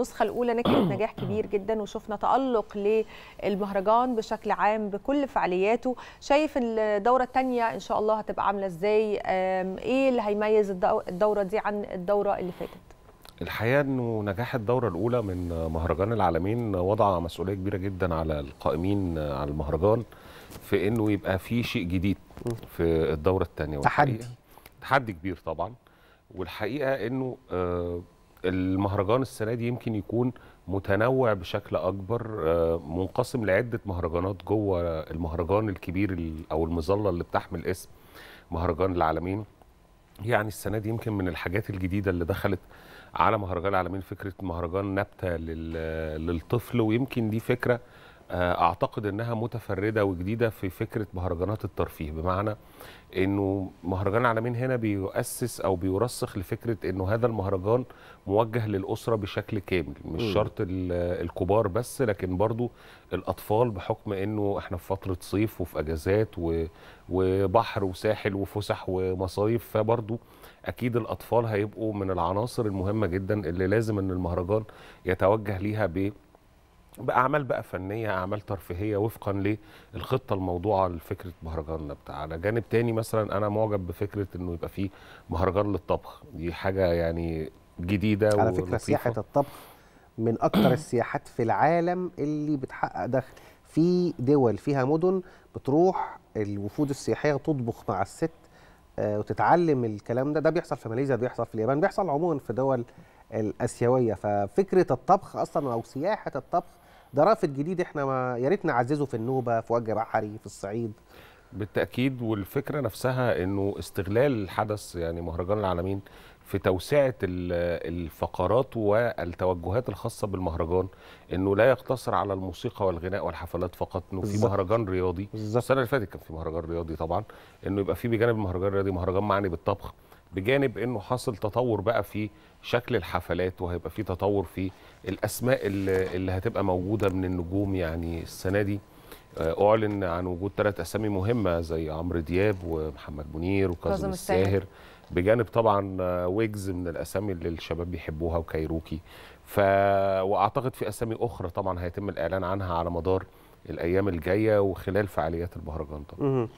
النسخه الاولى نجحت نجاح كبير جدا وشفنا تالق للمهرجان بشكل عام بكل فعالياته شايف الدوره الثانيه ان شاء الله هتبقى عامله ازاي ايه اللي هيميز الدوره دي عن الدوره اللي فاتت الحقيقه انه نجاح الدوره الاولى من مهرجان العالمين وضع مسؤوليه كبيره جدا على القائمين على المهرجان في انه يبقى في شيء جديد في الدوره الثانيه تحدي تحدي كبير طبعا والحقيقه انه آه المهرجان السنه دي يمكن يكون متنوع بشكل اكبر آه، منقسم لعده مهرجانات جوه المهرجان الكبير او المظله اللي بتحمل اسم مهرجان العالمين يعني السنه دي يمكن من الحاجات الجديده اللي دخلت على مهرجان العالمين فكره مهرجان نبته للطفل ويمكن دي فكره آه، اعتقد انها متفرده وجديده في فكره مهرجانات الترفيه بمعنى انه مهرجان العالمين هنا بيؤسس او بيرسخ لفكره انه هذا المهرجان موجه للاسره بشكل كامل مش م. شرط الكبار بس لكن برضو الاطفال بحكم انه احنا في فتره صيف وفي اجازات وبحر وساحل وفسح ومصايف فبرضو اكيد الاطفال هيبقوا من العناصر المهمه جدا اللي لازم ان المهرجان يتوجه ليها ب باعمال بقى فنيه اعمال ترفيهيه وفقا للخطه الموضوعه لفكره مهرجاننا بتاع على جانب تاني مثلا انا معجب بفكره انه يبقى فيه مهرجان للطبخ دي حاجه يعني جديده على فكره سياحه الطبخ من اكتر السياحات في العالم اللي بتحقق دخل في دول فيها مدن بتروح الوفود السياحيه تطبخ مع الست آه، وتتعلم الكلام ده ده بيحصل في ماليزيا بيحصل في اليابان بيحصل عموما في دول الاسيويه ففكره الطبخ اصلا او سياحه الطبخ ده رافد جديد احنا ما يا ريت نعززه في النوبه في وجه بحري في الصعيد بالتاكيد والفكره نفسها انه استغلال الحدث يعني مهرجان العالمين في توسعه الفقرات والتوجهات الخاصه بالمهرجان انه لا يقتصر على الموسيقى والغناء والحفلات فقط انه في مهرجان رياضي السنه اللي فاتت كان في مهرجان رياضي طبعا انه يبقى في بجانب المهرجان الرياضي مهرجان معني بالطبخ بجانب انه حاصل تطور بقى في شكل الحفلات وهيبقى في تطور في الاسماء اللي, اللي هتبقى موجوده من النجوم يعني السنه دي آه، اعلن عن وجود ثلاث اسامي مهمه زي عمرو دياب ومحمد منير وكاظم الساهر بجانب طبعا آه، ويجز من الاسامي اللي الشباب بيحبوها وكايروكي ف واعتقد في اسامي اخرى طبعا هيتم الاعلان عنها على مدار الايام الجايه وخلال فعاليات المهرجان طبعا